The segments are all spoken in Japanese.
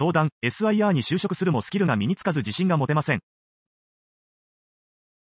相談、SIR に就職するもスキルが身につかず自信が持てません。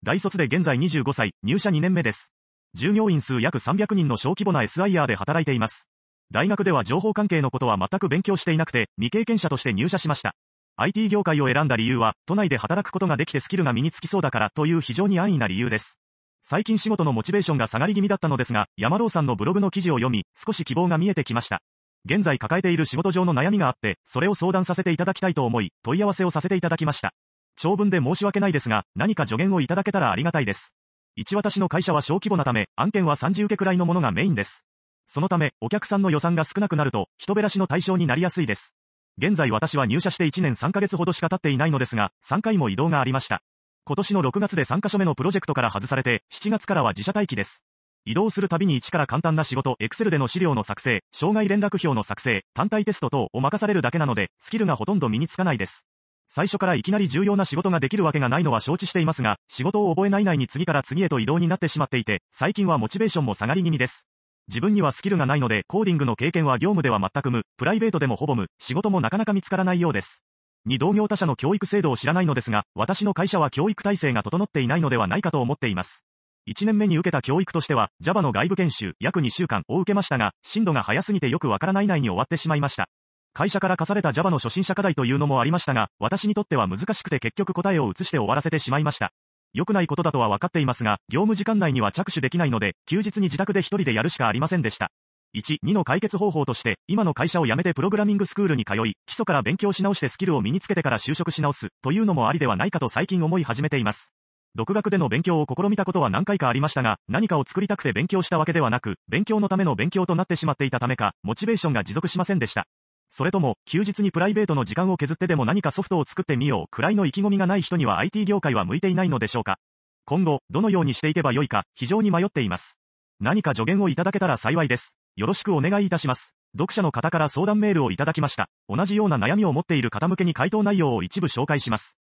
大卒で現在25歳、入社2年目です。従業員数約300人の小規模な SIR で働いています。大学では情報関係のことは全く勉強していなくて、未経験者として入社しました。IT 業界を選んだ理由は、都内で働くことができてスキルが身につきそうだからという非常に安易な理由です。最近仕事のモチベーションが下がり気味だったのですが、山郎さんのブログの記事を読み、少し希望が見えてきました。現在抱えている仕事上の悩みがあって、それを相談させていただきたいと思い、問い合わせをさせていただきました。長文で申し訳ないですが、何か助言をいただけたらありがたいです。一私の会社は小規模なため、案件は30受けくらいのものがメインです。そのため、お客さんの予算が少なくなると、人減らしの対象になりやすいです。現在私は入社して1年3ヶ月ほどしか経っていないのですが、3回も移動がありました。今年の6月で3カ所目のプロジェクトから外されて、7月からは自社待機です。移動するたびに一から簡単な仕事、Excel での資料の作成、障害連絡表の作成、単体テスト等を任されるだけなので、スキルがほとんど身につかないです。最初からいきなり重要な仕事ができるわけがないのは承知していますが、仕事を覚えない内に次から次へと移動になってしまっていて、最近はモチベーションも下がり気味です。自分にはスキルがないので、コーディングの経験は業務では全く無、プライベートでもほぼ無、仕事もなかなか見つからないようです。に同業他社の教育制度を知らないのですが、私の会社は教育体制が整っていないのではないかと思っています。1年目に受けた教育としては、Java の外部研修約2週間を受けましたが、進度が早すぎてよくわからない内に終わってしまいました。会社から課された Java の初心者課題というのもありましたが、私にとっては難しくて結局答えを移して終わらせてしまいました。良くないことだとは分かっていますが、業務時間内には着手できないので、休日に自宅で一人でやるしかありませんでした。1、2の解決方法として、今の会社を辞めてプログラミングスクールに通い、基礎から勉強し直してスキルを身につけてから就職し直す、というのもありではないかと最近思い始めています。独学での勉強を試みたことは何回かありましたが、何かを作りたくて勉強したわけではなく、勉強のための勉強となってしまっていたためか、モチベーションが持続しませんでした。それとも、休日にプライベートの時間を削ってでも何かソフトを作ってみようくらいの意気込みがない人には IT 業界は向いていないのでしょうか。今後、どのようにしていけばよいか、非常に迷っています。何か助言をいただけたら幸いです。よろしくお願いいたします。読者の方から相談メールをいただきました。同じような悩みを持っている方向けに回答内容を一部紹介します。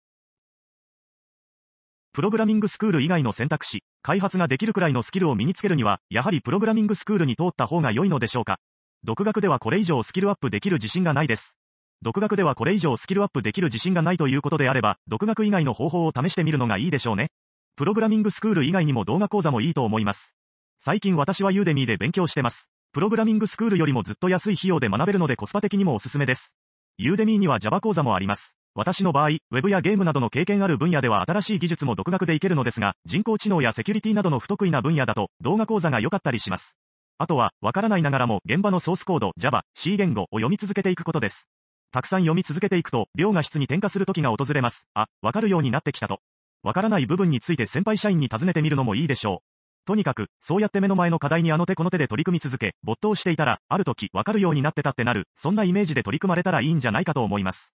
プログラミングスクール以外の選択肢、開発ができるくらいのスキルを身につけるには、やはりプログラミングスクールに通った方が良いのでしょうか。独学ではこれ以上スキルアップできる自信がないです。独学ではこれ以上スキルアップできる自信がないということであれば、独学以外の方法を試してみるのがいいでしょうね。プログラミングスクール以外にも動画講座もいいと思います。最近私はユーデミーで勉強してます。プログラミングスクールよりもずっと安い費用で学べるのでコスパ的にもおすすめです。ユーデミーには Java 講座もあります。私の場合、ウェブやゲームなどの経験ある分野では新しい技術も独学でいけるのですが、人工知能やセキュリティなどの不得意な分野だと、動画講座が良かったりします。あとは、わからないながらも、現場のソースコード、Java、C 言語を読み続けていくことです。たくさん読み続けていくと、量が質に転化する時が訪れます。あ、わかるようになってきたと。わからない部分について先輩社員に尋ねてみるのもいいでしょう。とにかく、そうやって目の前の課題にあの手この手で取り組み続け、没頭していたら、ある時、わかるようになってたってなる、そんなイメージで取り組まれたらいいんじゃないかと思います。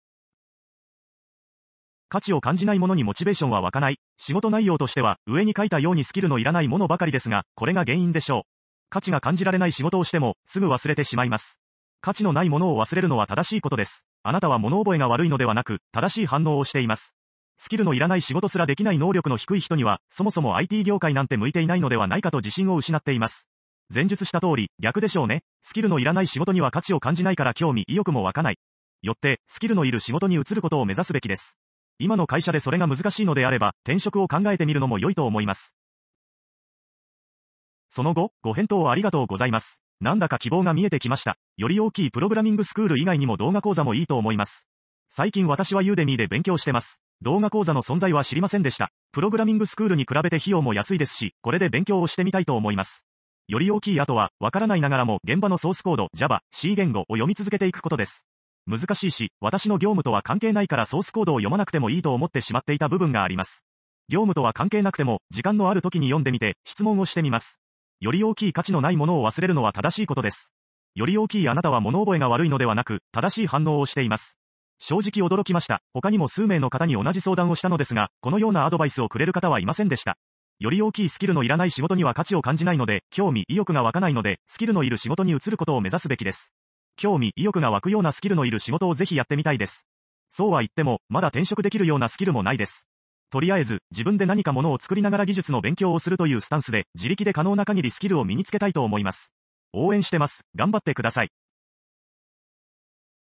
価値を感じないものにモチベーションは湧かない。仕事内容としては、上に書いたようにスキルのいらないものばかりですが、これが原因でしょう。価値が感じられない仕事をしても、すぐ忘れてしまいます。価値のないものを忘れるのは正しいことです。あなたは物覚えが悪いのではなく、正しい反応をしています。スキルのいらない仕事すらできない能力の低い人には、そもそも IT 業界なんて向いていないのではないかと自信を失っています。前述した通り、逆でしょうね。スキルのいらない仕事には価値を感じないから興味、意欲も湧かない。よって、スキルのいる仕事に移ることを目指すべきです。今の会社でそれが難しいのであれば、転職を考えてみるのも良いと思います。その後、ご返答ありがとうございます。なんだか希望が見えてきました。より大きいプログラミングスクール以外にも動画講座もいいと思います。最近私はユーデミーで勉強してます。動画講座の存在は知りませんでした。プログラミングスクールに比べて費用も安いですし、これで勉強をしてみたいと思います。より大きい後は、わからないながらも現場のソースコード、Java、C 言語を読み続けていくことです。難しいし、私の業務とは関係ないからソースコードを読まなくてもいいと思ってしまっていた部分があります。業務とは関係なくても、時間のある時に読んでみて、質問をしてみます。より大きい価値のないものを忘れるのは正しいことです。より大きいあなたは物覚えが悪いのではなく、正しい反応をしています。正直驚きました。他にも数名の方に同じ相談をしたのですが、このようなアドバイスをくれる方はいませんでした。より大きいスキルのいらない仕事には価値を感じないので、興味、意欲が湧かないので、スキルのいる仕事に移ることを目指すべきです。興味、意欲が湧くようなスキルのいる仕事をぜひやってみたいです。そうは言っても、まだ転職できるようなスキルもないです。とりあえず、自分で何かものを作りながら技術の勉強をするというスタンスで、自力で可能な限りスキルを身につけたいと思います。応援してます。頑張ってください。